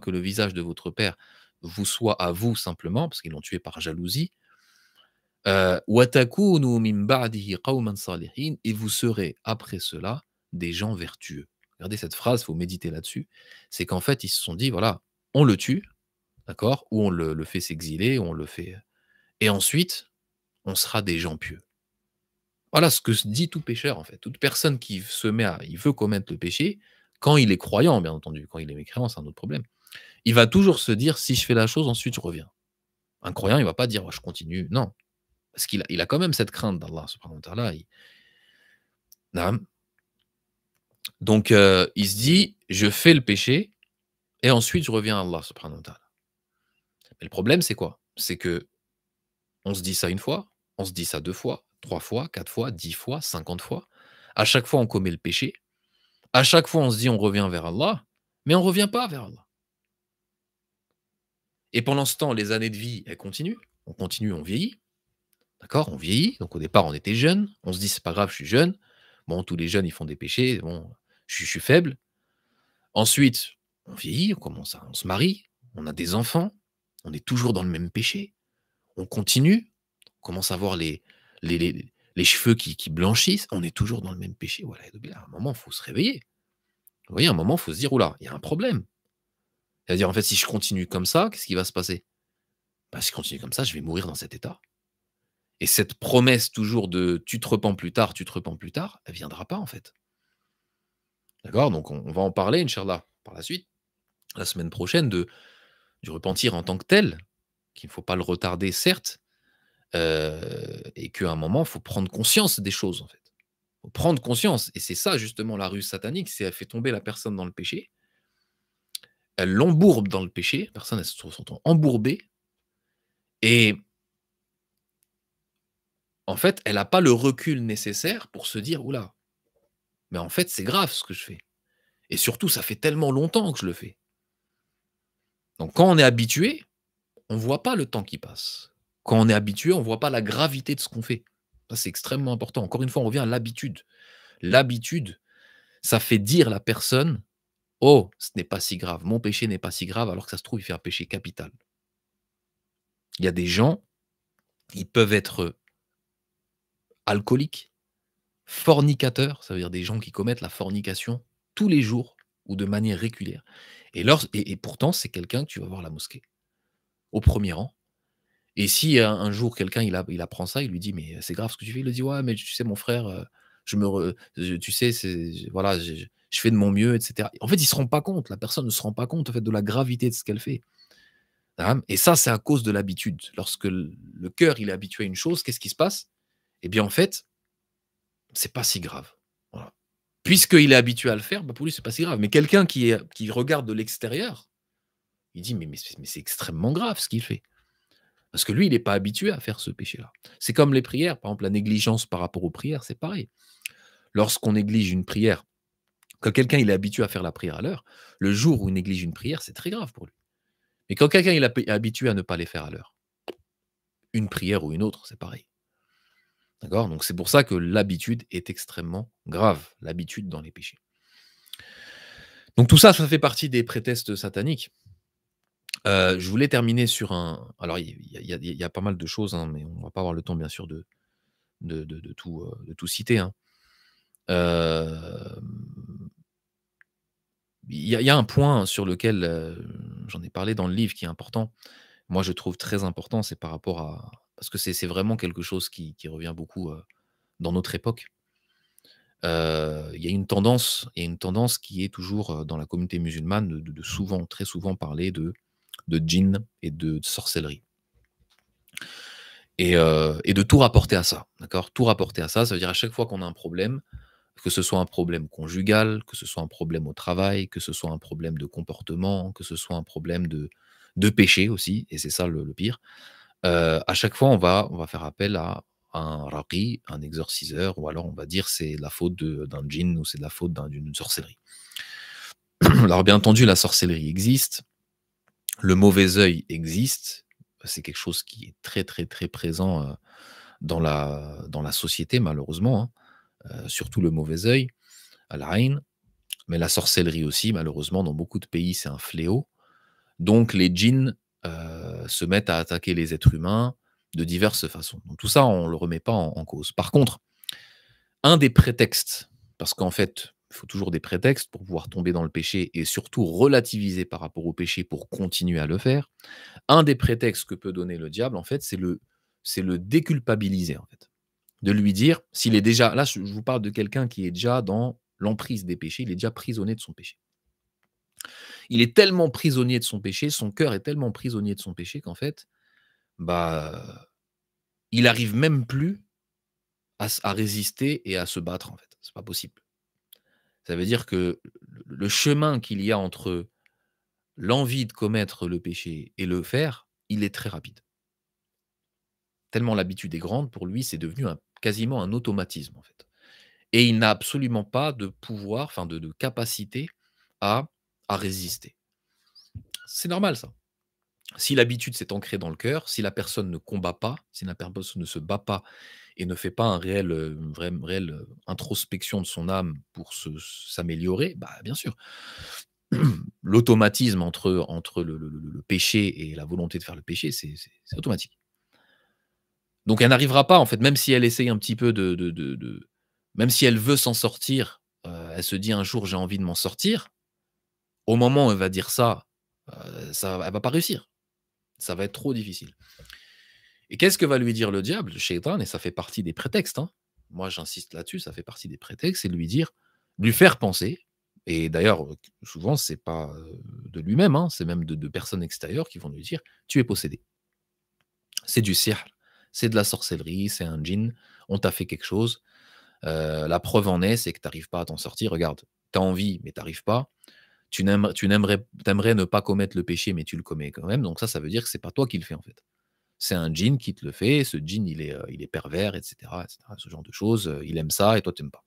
que le visage de votre père vous soit à vous simplement, parce qu'ils l'ont tué par jalousie. Euh, et vous serez après cela des gens vertueux. Regardez cette phrase, il faut méditer là-dessus. C'est qu'en fait, ils se sont dit, voilà, on le tue, d'accord Ou on le, fait s'exiler, on le fait... Et ensuite, on sera des gens pieux. Voilà ce que se dit tout pécheur, en fait. Toute personne qui se met à, il veut commettre le péché, quand il est croyant, bien entendu, quand il est mécréant, c'est un autre problème. Il va toujours se dire, si je fais la chose, ensuite je reviens. Un croyant, il ne va pas dire, oh, je continue. Non. Parce qu'il a, il a quand même cette crainte d'Allah, Donc, euh, il se dit, je fais le péché, et ensuite je reviens à Allah, Mais le problème, c'est quoi C'est que on se dit ça une fois, on se dit ça deux fois, trois fois, quatre fois, dix fois, cinquante fois. À chaque fois, on commet le péché. À chaque fois, on se dit on revient vers Allah, mais on ne revient pas vers Allah. Et pendant ce temps, les années de vie, elles continuent. On continue, on vieillit. D'accord On vieillit. Donc au départ, on était jeune. On se dit, c'est pas grave, je suis jeune. Bon, tous les jeunes, ils font des péchés. Bon, je, suis faible. Ensuite, on vieillit, on commence à, on se marie, on a des enfants, on est toujours dans le même péché. On continue, on commence à voir les, les, cheveux qui, blanchissent, on est toujours dans le même péché. Voilà, à un moment, il faut se réveiller. Vous voyez, à un moment, il faut se dire, oula, il y a un problème. C'est-à-dire, en fait, si je continue comme ça, qu'est-ce qui va se passer bah, Si je continue comme ça, je vais mourir dans cet état. Et cette promesse toujours de tu te repens plus tard, tu te repens plus tard, elle ne viendra pas, en fait. D'accord Donc, on, va en parler, Inch'Allah, par la suite, la semaine prochaine, de, du repentir en tant que tel, qu'il ne faut pas le retarder, certes, et qu'à un moment, il faut prendre conscience des choses, en fait. faut prendre conscience. Et c'est ça, justement, la ruse satanique, c'est elle fait tomber la personne dans le péché, elle l'embourbe dans le péché, la personne, elle se sent embourbée, et en fait, elle n'a pas le recul nécessaire pour se dire, oula, mais en fait, c'est grave ce que je fais. Et surtout, ça fait tellement longtemps que je le fais. Donc quand on est habitué, on ne voit pas le temps qui passe. Quand on est habitué, on ne voit pas la gravité de ce qu'on fait. Ça, c'est extrêmement important. Encore une fois, on revient à l'habitude. L'habitude, ça fait dire la personne Oh, ce n'est pas si grave, mon péché n'est pas si grave, alors que ça se trouve, il fait un péché capital. Il y a des gens, ils peuvent être alcooliques, fornicateurs, ça veut dire des gens qui commettent la fornication tous les jours ou de manière régulière. Et, et pourtant, c'est quelqu'un que tu vas voir à la mosquée, au premier rang, et si hein, un, jour quelqu'un il, apprend ça, il lui dit mais c'est grave ce que tu fais, il lui dit ouais mais tu sais mon frère, euh, je me, tu sais voilà je, fais de mon mieux etc. En fait ils se rendent pas compte, la personne ne se rend pas compte en fait de la gravité de ce qu'elle fait. Ah, et ça c'est à cause de l'habitude. Lorsque le cœur il est habitué à une chose, qu'est-ce qui se passe Eh bien en fait c'est pas si grave. Puisqu'il est habitué à le faire, bah pour lui c'est pas si grave. Mais quelqu'un qui, regarde de l'extérieur, il dit mais c'est extrêmement grave ce qu'il fait. Parce que lui, il n'est pas habitué à faire ce péché-là. C'est comme les prières, par exemple, la négligence par rapport aux prières, c'est pareil. Lorsqu'on néglige une prière, quand quelqu'un il est habitué à faire la prière à l'heure, le jour où il néglige une prière, c'est très grave pour lui. Mais quand quelqu'un il est habitué à ne pas les faire à l'heure, une prière ou une autre, c'est pareil. D'accord Donc c'est pour ça que l'habitude est extrêmement grave, l'habitude dans les péchés. Donc tout ça, ça fait partie des prétextes sataniques je voulais terminer sur un. Alors, il y, a pas mal de choses, hein, mais on ne va pas avoir le temps, bien sûr, de, tout, citer. Hein. Il y, a un point sur lequel j'en ai parlé dans le livre qui est important. Moi, je trouve très important, c'est par rapport à. Parce que c'est vraiment quelque chose qui, revient beaucoup dans notre époque. Il y a une tendance, et une tendance qui est toujours dans la communauté musulmane de, souvent, très souvent parler de de djinns et de sorcellerie. Euh, et, de tout rapporter à ça. D'accord Tout rapporter à ça, ça veut dire à chaque fois qu'on a un problème, que ce soit un problème conjugal, que ce soit un problème au travail, que ce soit un problème de comportement, que ce soit un problème de, de péché aussi, et c'est ça le, pire, euh, à chaque fois on va, on va faire appel à un raqi, un exorciseur, ou alors on va dire c'est la faute d'un djinn ou c'est la faute d'une sorcellerie. alors bien entendu, la sorcellerie existe, le mauvais œil existe. C'est quelque chose qui est très, très, très présent euh, dans la, dans la société, malheureusement. Hein. Euh, surtout le mauvais œil, à la haine, Mais la sorcellerie aussi, malheureusement, dans beaucoup de pays, c'est un fléau. Donc les djinns euh, se mettent à attaquer les êtres humains de diverses façons. Donc, tout ça, on ne le remet pas en, cause. Par contre, un des prétextes, parce qu'en fait, il faut toujours des prétextes pour pouvoir tomber dans le péché et surtout relativiser par rapport au péché pour continuer à le faire. Un des prétextes que peut donner le diable, en fait, c'est le, c'est le déculpabiliser, en fait. De lui dire, s'il est déjà, là, je vous parle de quelqu'un qui est déjà dans l'emprise des péchés, il est déjà prisonnier de son péché. Il est tellement prisonnier de son péché, son cœur est tellement prisonnier de son péché qu'en fait, bah, il n'arrive même plus à, à résister et à se battre, en fait. C'est pas possible. Ça veut dire que le chemin qu'il y a entre l'envie de commettre le péché et le faire, il est très rapide. Tellement l'habitude est grande, pour lui, c'est devenu quasiment un automatisme, en fait. Et il n'a absolument pas de pouvoir, enfin de, capacité à résister. C'est normal, ça. Si l'habitude s'est ancrée dans le cœur, si la personne ne combat pas, si la personne ne se bat pas et ne fait pas un réel, euh, une réelle euh, introspection de son âme pour s'améliorer, bah, bien sûr, l'automatisme entre, entre le, péché et la volonté de faire le péché, c'est automatique. Donc elle n'arrivera pas, en fait, même si elle essaye un petit peu de... de, même si elle veut s'en sortir, euh, elle se dit un jour j'ai envie de m'en sortir, au moment où elle va dire ça, elle ça va pas réussir. Ça va être trop difficile. Et qu'est-ce que va lui dire le diable, le et ça fait partie des prétextes, hein. moi j'insiste là-dessus, ça fait partie des prétextes, c'est de lui dire, lui faire penser, et d'ailleurs euh, souvent c'est pas euh, de lui-même, hein, c'est même de, personnes extérieures qui vont lui dire, tu es possédé. C'est du cirque, c'est de la sorcellerie, c'est un djinn, on t'a fait quelque chose. Euh, la preuve en est, c'est que tu n'arrives pas à t'en sortir, regarde, tu as envie, mais tu n'arrives pas tu n'aimerais, ne pas commettre le péché, mais tu le commets quand même. Donc ça, ça veut dire que c'est pas toi qui le fais en fait. C'est un djinn qui te le fait. Ce djinn, il est, euh, il est pervers, etc., Ce genre de choses. Euh, il aime ça et toi, tu n'aimes pas.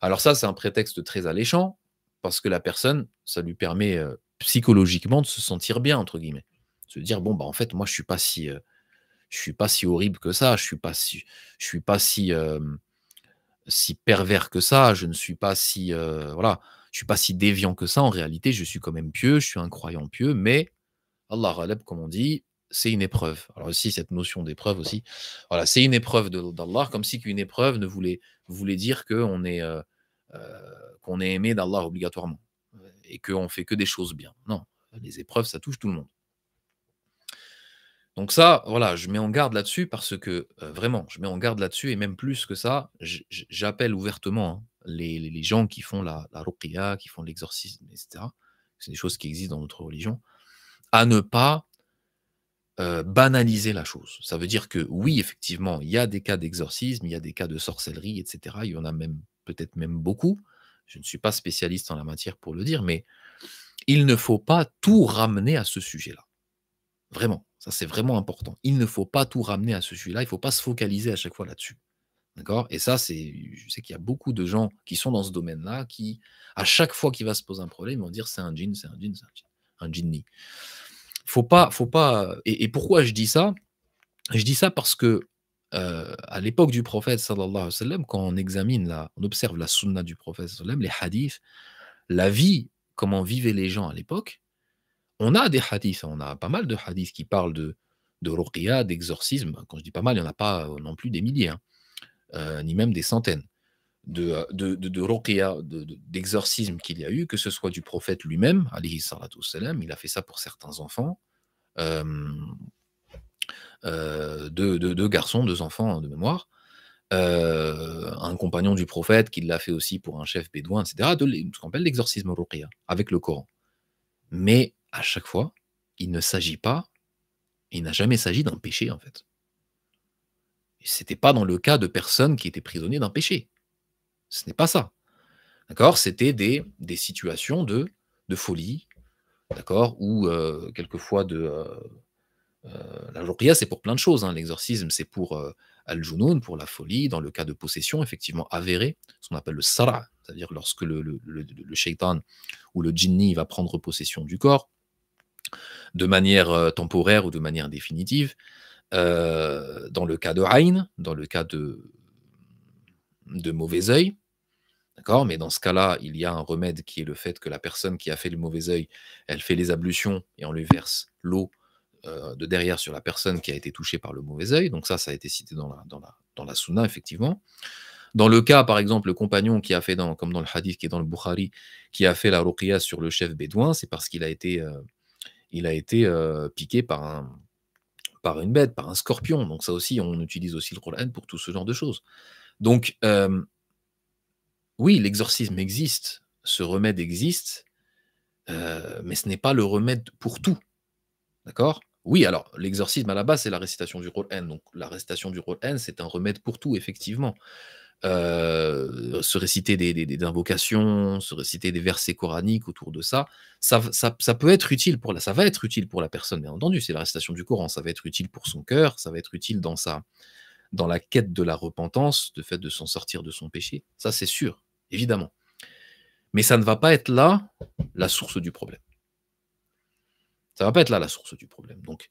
Alors ça, c'est un prétexte très alléchant parce que la personne, ça lui permet euh, psychologiquement de se sentir bien entre guillemets, se dire bon bah en fait moi je suis pas si, je suis pas si horrible que ça. Je suis pas si, je suis pas si si pervers que ça. Je ne suis pas si voilà je suis pas si déviant que ça. En réalité, je suis quand même pieux, je suis un croyant pieux, mais Allah comme on dit, c'est une épreuve. Alors aussi, cette notion d'épreuve aussi, voilà, c'est une épreuve d'Allah, comme si qu'une épreuve ne voulait, voulait dire qu'on est, euh, euh, qu'on est aimé d'Allah obligatoirement euh, et qu'on fait que des choses bien. Non, les épreuves, ça touche tout le monde. Donc ça, voilà, je mets en garde là-dessus parce que vraiment, je mets en garde là-dessus et même plus que ça, j'appelle ouvertement, hein, les, gens qui font la, la qui font l'exorcisme, etc. C'est des choses qui existent dans notre religion, à ne pas euh, banaliser la chose. Ça veut dire que oui, effectivement, il y a des cas d'exorcisme, il y a des cas de sorcellerie, etc. Il y en a même peut-être même beaucoup. Je ne suis pas spécialiste en la matière pour le dire, mais il ne faut pas tout ramener à ce sujet-là. Vraiment, ça c'est vraiment important. Il ne faut pas tout ramener à ce sujet-là, il ne faut pas se focaliser à chaque fois là-dessus. D'accord Et ça, c'est, je sais qu'il y a beaucoup de gens qui sont dans ce domaine-là, qui, à chaque fois qu'il va se poser un problème, vont dire c'est un djinn, c'est un djinn c'est un jean, Faut pas, faut pas. Et, pourquoi je dis ça Je dis ça parce que euh, à l'époque du prophète sallallahu alayhi wa quand on examine là, on observe la sunna du prophète les hadiths, la vie, comment vivaient les gens à l'époque, on a des hadiths, on a pas mal de hadiths qui parlent de de ruqya, d'exorcisme. Quand je dis pas mal, il n'y en a pas euh, non plus des milliers. Hein. Euh, ni même des centaines de, euh, de, de, d'exorcismes qu'il y a eu, que ce soit du prophète lui-même, alayhi il a fait ça pour certains enfants, euh, deux, garçons, deux enfants hein, de mémoire, un compagnon du prophète qui l'a fait aussi pour un chef bédouin, etc., de, ce qu'on appelle l'exorcisme ruqya, avec le Coran. Mais à chaque fois, il ne s'agit pas, il n'a jamais s'agit d'un péché en fait. Ce n'était pas dans le cas de personnes qui étaient prisonniers d'un péché. Ce n'est pas ça. D'accord C'était des, situations de, de folie, d'accord Ou euh, quelquefois de. Euh, euh, la jokia. c'est pour plein de choses. Hein. L'exorcisme, c'est pour al junun pour la folie, dans le cas de possession, effectivement avérée, ce qu'on appelle le sara, c'est-à-dire lorsque le, shaitan ou le djinni va prendre possession du corps, de manière temporaire ou de manière définitive. Euh, dans le cas de Rhein, dans le cas de, de mauvais œil. D'accord Mais dans ce cas-là, il y a un remède qui est le fait que la personne qui a fait le mauvais œil, elle fait les ablutions et on lui verse l'eau euh, de derrière sur la personne qui a été touchée par le mauvais œil. Donc ça, ça a été cité dans la, dans la, dans la sunna, effectivement. Dans le cas, par exemple, le compagnon qui a fait, dans, comme dans le hadith qui est dans le Bukhari, qui a fait la ruqya sur le chef bédouin, c'est parce qu'il a été, euh, il a été piqué par un, par une bête, par un scorpion. Donc ça aussi, on utilise aussi le rôle N pour tout ce genre de choses. Donc oui, l'exorcisme existe, ce remède existe, mais ce n'est pas le remède pour tout. D'accord Oui, alors l'exorcisme à la base, c'est la récitation du rôle N, Donc la récitation du N c'est un remède pour tout, effectivement. Euh, se réciter des, invocations, se réciter des versets coraniques autour de ça. Ça, ça, ça peut être utile pour la, ça va être utile pour la personne, bien entendu. C'est la récitation du Coran, ça va être utile pour son cœur, ça va être utile dans sa, dans la quête de la repentance, de fait de s'en sortir de son péché. Ça, c'est sûr, évidemment. Mais ça ne va pas être là la source du problème. Ça ne va pas être là la source du problème. Donc,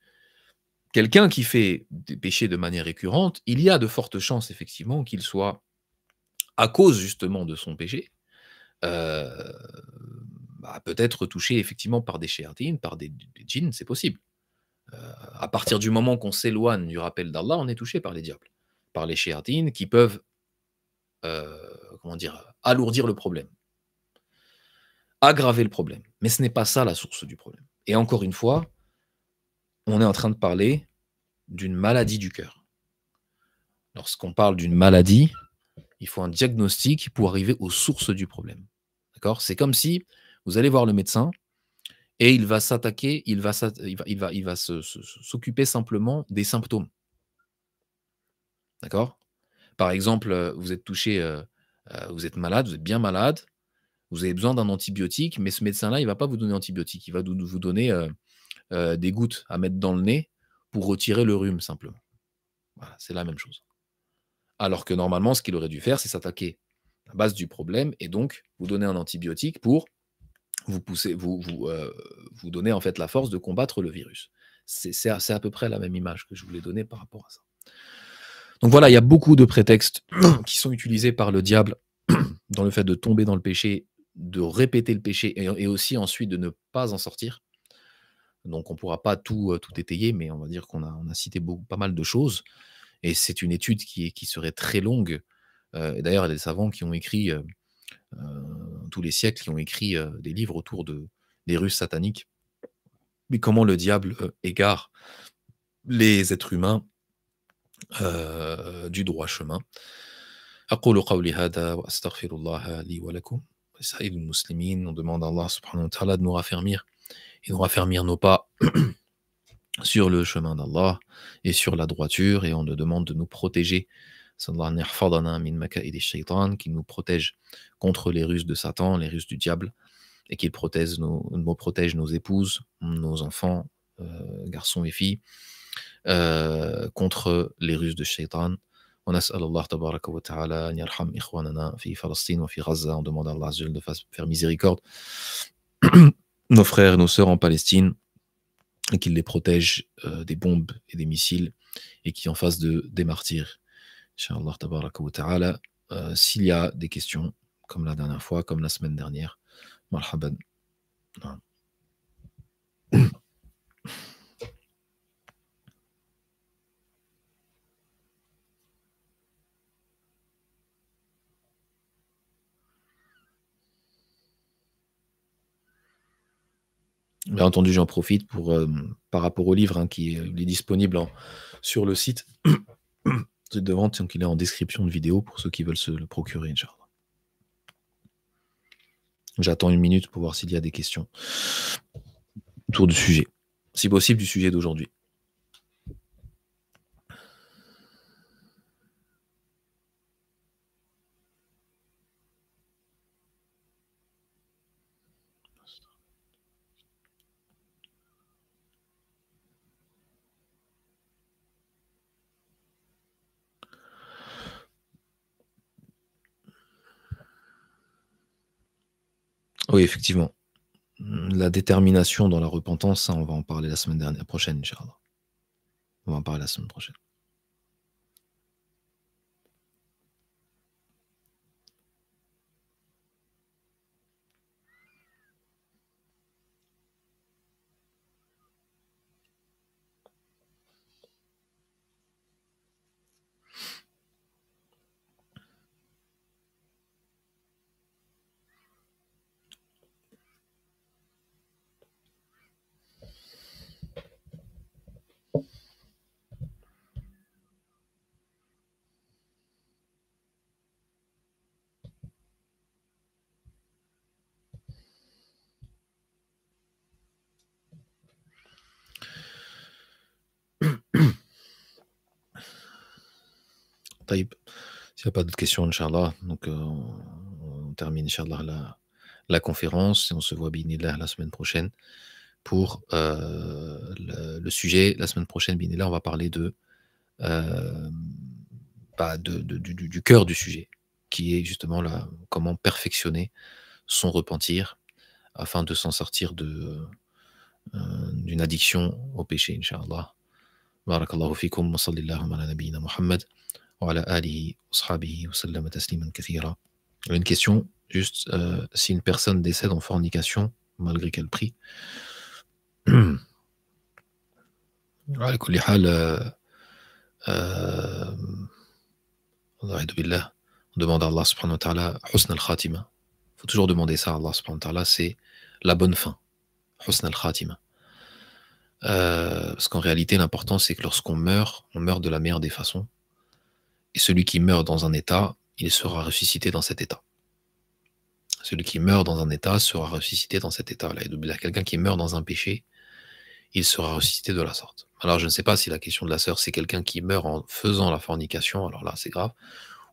quelqu'un qui fait des péchés de manière récurrente, il y a de fortes chances effectivement qu'il soit à cause justement de son péché, euh, bah, peut être touché effectivement par des shéatines, par des, djinns, c'est possible. Euh, à partir du moment qu'on s'éloigne du rappel d'Allah, on est touché par les diables, par les shéatines qui peuvent euh, comment dire, alourdir le problème, aggraver le problème. Mais ce n'est pas ça la source du problème. Et encore une fois, on est en train de parler d'une maladie du cœur. Lorsqu'on parle d'une maladie, il faut un diagnostic pour arriver aux sources du problème. D'accord C'est comme si vous allez voir le médecin et il va s'attaquer, il va, il va, il va, s'occuper simplement des symptômes. D'accord Par exemple, euh, vous êtes touché, euh, euh, vous êtes malade, vous êtes bien malade, vous avez besoin d'un antibiotique, mais ce médecin-là, il ne va pas vous donner antibiotique, il va vous donner des gouttes à mettre dans le nez pour retirer le rhume simplement. Voilà, c'est la même chose. Alors que normalement, ce qu'il aurait dû faire, c'est s'attaquer à la base du problème et donc vous donner un antibiotique pour vous pousser, vous, vous, euh, donner en fait la force de combattre le virus. C'est à, peu près la même image que je voulais donner par rapport à ça. Donc voilà, il y a beaucoup de prétextes qui sont utilisés par le diable dans le fait de tomber dans le péché, de répéter le péché et, aussi ensuite de ne pas en sortir. Donc on ne pourra pas tout, euh, tout étayer, mais on va dire qu'on a, a cité pas mal de choses. Et c'est une étude qui, qui, serait très longue. Euh, d'ailleurs, il y a des savants qui ont écrit, euh, euh, tous les siècles, qui ont écrit des livres autour de, des Russes sataniques. Mais comment le diable égare les êtres humains du droit chemin on demande à Allah subhanahu wa ta'ala de nous raffermir et de raffermir nos pas sur le chemin d'Allah et sur la droiture, et on le demande de nous protéger. Qui nous protège contre les ruses de Satan, les ruses du diable, et qu'il protège nos, protège nos épouses, nos enfants, euh, garçons et filles, euh, contre les ruses de Shaitan. On demande à Allah de faire miséricorde nos frères et nos sœurs en Palestine qu'il les protège euh, des bombes et des missiles et qui en fasse de, des martyrs. Euh, s'il y a des questions, comme la dernière fois, comme la semaine dernière, marhaban. Bien entendu, j'en profite pour, euh, par rapport au livre hein, qui est, disponible sur le site de vente, donc il est en description de vidéo pour ceux qui veulent se le procurer. J'attends une minute pour voir s'il y a des questions autour du sujet, si possible du sujet d'aujourd'hui. Oui, effectivement. Hum, la détermination dans la repentance, on va en parler la semaine dernière, prochaine, Inch'Allah. On va en parler la semaine prochaine. pas d'autres questions, Inch'Allah. Donc, euh, on termine, Inch'Allah, la, la conférence et on se voit, Binillah, la semaine prochaine pour euh, le, sujet. La semaine prochaine, Binillah, on va parler de, euh, bah, de, du, cœur du sujet, qui est justement là, comment perfectionner son repentir afin de s'en sortir de, euh, d'une addiction au péché, Inch'Allah. BarakAllahu الله فيكم une question, juste euh, si une personne décède en fornication, malgré qu'elle prie, euh, euh, on demande à Allah subhanahu wa ta'ala faut toujours demander ça Allah subhanahu wa ta'ala, c'est la bonne fin. parce qu'en réalité, l'important, c'est que lorsqu'on meurt, on meurt de la meilleure des façons. Et celui qui meurt dans un état, il sera ressuscité dans cet état. Celui qui meurt dans un état sera ressuscité dans cet état-là. quelqu'un qui meurt dans un péché, il sera ressuscité de la sorte. Alors je ne sais pas si la question de la sœur, c'est quelqu'un qui meurt en faisant la fornication, alors là c'est grave,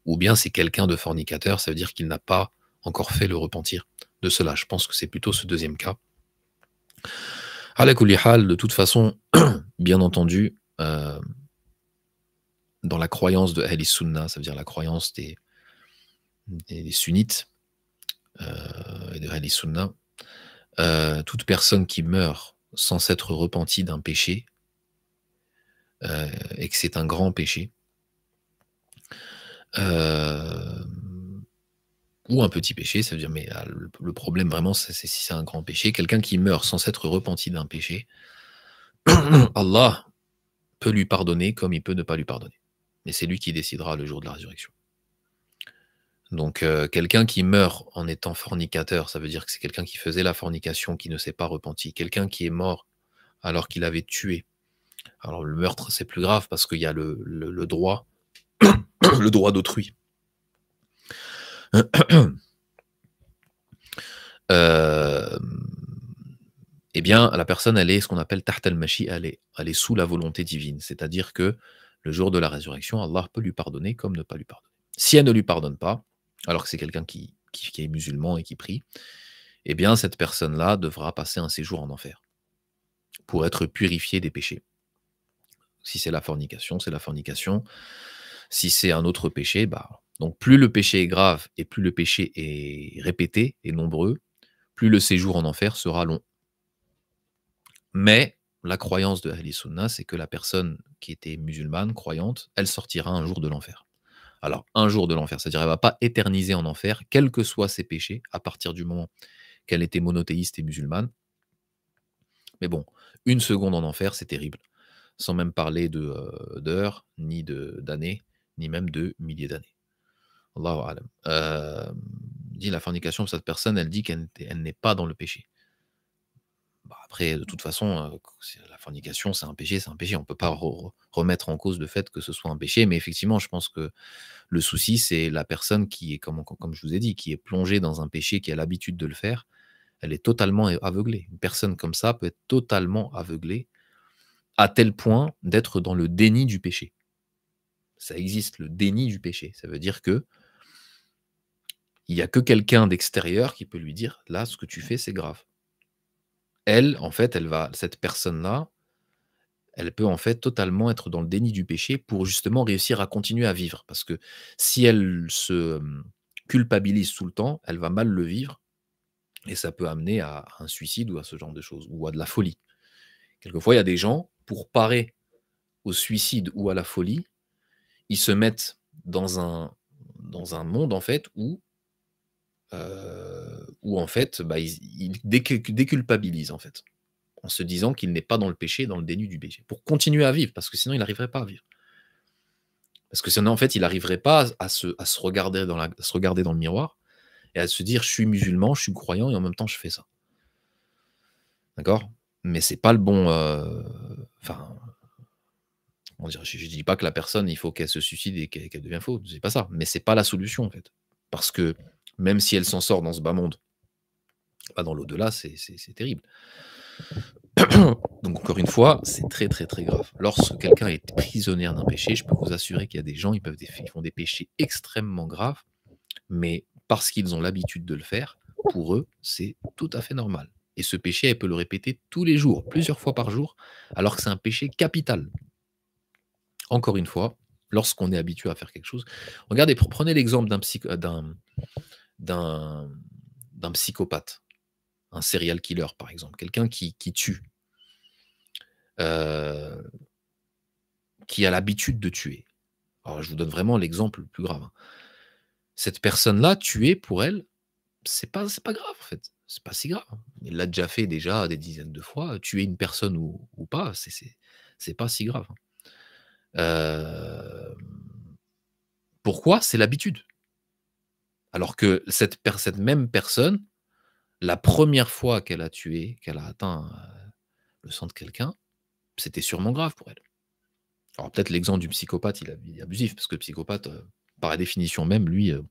ou bien c'est quelqu'un de fornicateur, ça veut dire qu'il n'a pas encore fait le repentir de cela. Je pense que c'est plutôt ce deuxième cas. Alakulihal, de toute façon, bien entendu, euh, dans la croyance de Ahl Sunna, ça veut dire la croyance des, sunnites euh, et de Ahl Sunna, euh, toute personne qui meurt sans s'être repentie d'un péché, euh, et que c'est un grand péché, ou un petit péché, ça veut dire, mais ah, le, le problème vraiment, c'est si c'est un grand péché, quelqu'un qui meurt sans s'être repenti d'un péché, Allah peut lui pardonner comme il peut ne pas lui pardonner et c'est lui qui décidera le jour de la résurrection. Donc euh, quelqu'un qui meurt en étant fornicateur, ça veut dire que c'est quelqu'un qui faisait la fornication, qui ne s'est pas repenti. Quelqu'un qui est mort alors qu'il avait tué. Alors le meurtre, c'est plus grave parce qu'il y a le, droit, le droit d'autrui. Euh, eh bien, la personne, elle est ce qu'on appelle tahtal elle est, elle est sous la volonté divine. C'est-à-dire que le jour de la résurrection, Allah peut lui pardonner comme ne pas lui pardonner. Si elle ne lui pardonne pas, alors que c'est quelqu'un qui, est musulman et qui prie, eh bien cette personne-là devra passer un séjour en enfer pour être purifiée des péchés. Si c'est la fornication, c'est la fornication. Si c'est un autre péché, bah. Donc plus le péché est grave et plus le péché est répété et nombreux, plus le séjour en enfer sera long. Mais la croyance de Ahli Sunna, c'est que la personne qui était musulmane, croyante, elle sortira un jour de l'enfer. Alors, un jour de l'enfer, c'est-à-dire qu'elle ne va pas éterniser en enfer, quels que soient ses péchés, à partir du moment qu'elle était monothéiste et musulmane. Mais bon, une seconde en enfer, c'est terrible. Sans même parler euh, d'heures, ni d'années, ni même de milliers d'années. Allahu euh, dit la fornication de cette personne, elle dit qu'elle n'est pas dans le péché. Bah, après, de toute façon, la fornication, c'est un péché, c'est un péché. On ne peut pas remettre en cause le fait que ce soit un péché. Mais effectivement, je pense que le souci, c'est la personne qui est, comme, comme je vous ai dit, qui est plongée dans un péché, qui a l'habitude de le faire. Elle est totalement aveuglée. Une personne comme ça peut être totalement aveuglée à tel point d'être dans le déni du péché. Ça existe, le déni du péché. Ça veut dire que il n'y a que quelqu'un d'extérieur qui peut lui dire là, ce que tu fais, c'est grave elle, en fait, elle va, cette personne-là, elle peut en fait totalement être dans le déni du péché pour justement réussir à continuer à vivre. Parce que si elle se hum, culpabilise tout le temps, elle va mal le vivre et ça peut amener à un suicide ou à ce genre de choses ou à de la folie. Quelquefois, il y a des gens, pour parer au suicide ou à la folie, ils se mettent dans un, dans un monde en fait où euh, où en fait, bah, il, déculpabilise en fait, en se disant qu'il n'est pas dans le péché, dans le dénu du péché, pour continuer à vivre, parce que sinon il n'arriverait pas à vivre. Parce que sinon, en fait, il n'arriverait pas à se, regarder dans le miroir et à se dire je suis musulman, je suis croyant et en même temps je fais ça. D'accord Mais c'est pas le bon. Euh, enfin. Je dis pas que la personne, il faut qu'elle se suicide et qu'elle qu devient ne C'est pas ça. Mais c'est pas la solution, en fait. Parce que même si elle s'en sort dans ce bas monde, bah, dans l'au-delà, c'est terrible. Donc encore une fois, c'est très très très grave. Lorsque quelqu'un est prisonnier d'un péché, je peux vous assurer qu'il y a des gens, ils peuvent font des péchés extrêmement graves, mais parce qu'ils ont l'habitude de le faire, pour eux, c'est tout à fait normal. Et ce péché, elle peut le répéter tous les jours, plusieurs fois par jour, alors que c'est un péché capital. Encore une fois, lorsqu'on est habitué à faire quelque chose, regardez, prenez l'exemple d'un d'un psychopathe, un serial killer par exemple, quelqu'un qui, tue, euh, qui a l'habitude de tuer. Alors je vous donne vraiment l'exemple le plus grave. Hein. Cette personne-là, tuer pour elle, c'est pas, pas grave en fait, c'est pas si grave. Hein. Elle l'a déjà fait déjà des dizaines de fois, tuer une personne ou, pas, c'est pas si grave. Hein. Euh, pourquoi C'est l'habitude. Alors que cette, même personne, la première fois qu'elle a tué, qu'elle a atteint euh, le sang de quelqu'un, c'était sûrement grave pour elle. Alors peut-être l'exemple du psychopathe, il est abusif, parce que le psychopathe, euh, par la définition même, lui, euh,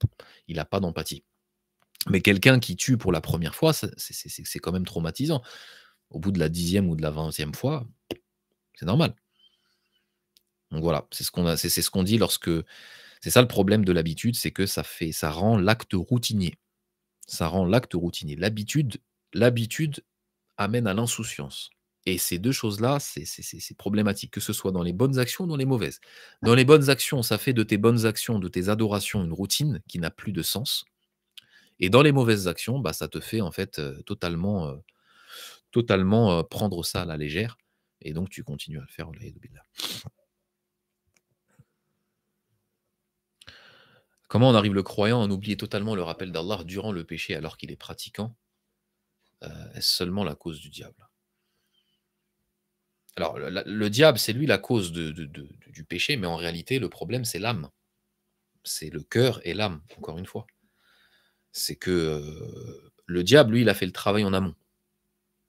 il n'a pas d'empathie. Mais quelqu'un qui tue pour la première fois, c'est quand même traumatisant. Au bout de la dixième ou de la vingtième fois, c'est normal. Donc voilà, c'est ce qu'on dit lorsque c'est ça le problème de l'habitude, c'est que ça fait, ça rend l'acte routinier. Ça rend l'acte routinier. L'habitude, l'habitude amène à l'insouciance. Et ces deux choses-là, c'est problématique, que ce soit dans les bonnes actions ou dans les mauvaises. Dans les bonnes actions, ça fait de tes bonnes actions, de tes adorations, une routine qui n'a plus de sens. Et dans les mauvaises actions, bah, ça te fait en fait euh, totalement, euh, totalement euh, prendre ça à la légère. Et donc, tu continues à le faire. Comment on arrive le croyant à en oublier totalement le rappel d'Allah durant le péché alors qu'il est pratiquant euh, Est-ce seulement la cause du diable Alors, le diable, c'est lui la cause du péché, mais en réalité, le problème, c'est l'âme. C'est le cœur et l'âme, encore une fois. C'est que euh, le diable, lui, il a fait le travail en amont.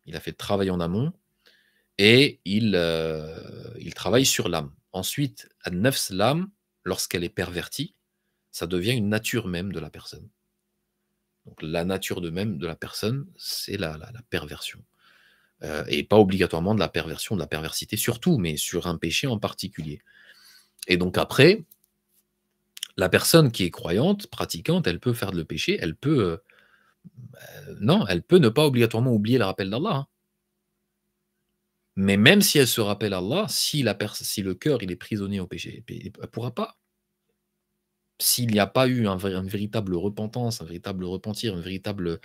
Il a fait le travail en amont et il, euh, travaille sur l'âme. Ensuite, à neuf l'âme, lorsqu'elle est pervertie, ça devient une nature même de la personne. Donc la nature de même de la personne, c'est la, perversion. Euh, et pas obligatoirement de la perversion, de la perversité surtout, mais sur un péché en particulier. Et donc après, la personne qui est croyante, pratiquante, elle peut faire de le péché, elle peut... Euh, euh, non, elle peut ne pas obligatoirement oublier le rappel d'Allah. Hein. Mais même si elle se rappelle Allah, si, la si le cœur il est prisonnier au péché, elle ne pourra pas s'il n'y a pas eu une véritable repentance, un véritable repentir, une véritable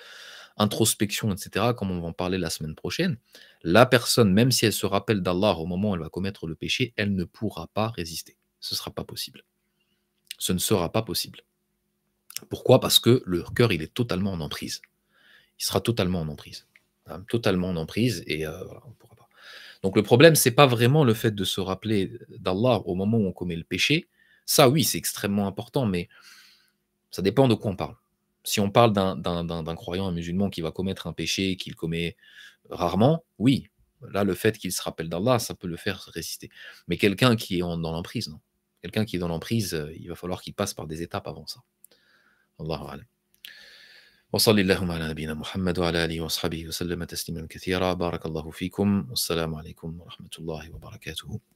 introspection, etc., comme on va en parler la semaine prochaine, la personne, même si elle se rappelle d'Allah au moment où elle va commettre le péché, elle ne pourra pas résister. Ce ne sera pas possible. Ce ne sera pas possible. Pourquoi Parce que le cœur, il est totalement en emprise. Il sera totalement en emprise. Hein, totalement en emprise et euh, voilà, pourra pas. Donc le problème, ce n'est pas vraiment le fait de se rappeler d'Allah au moment où on commet le péché, ça, oui, c'est extrêmement important, mais ça dépend de quoi on parle. Si on parle d'un croyant, musulman qui va commettre un péché qu'il commet rarement, oui, là, le fait qu'il se rappelle d'Allah, ça peut le faire résister. Mais quelqu'un qui est dans l'emprise, non Quelqu'un qui est dans l'emprise, euh, il va falloir qu'il passe par des étapes avant ça. Allahu alam. وصلى اللهم على نبينا محمد wa اله وصحبه وسلم kathira كثيرا بارك الله فيكم والسلام wa ورحمه wa وبركاته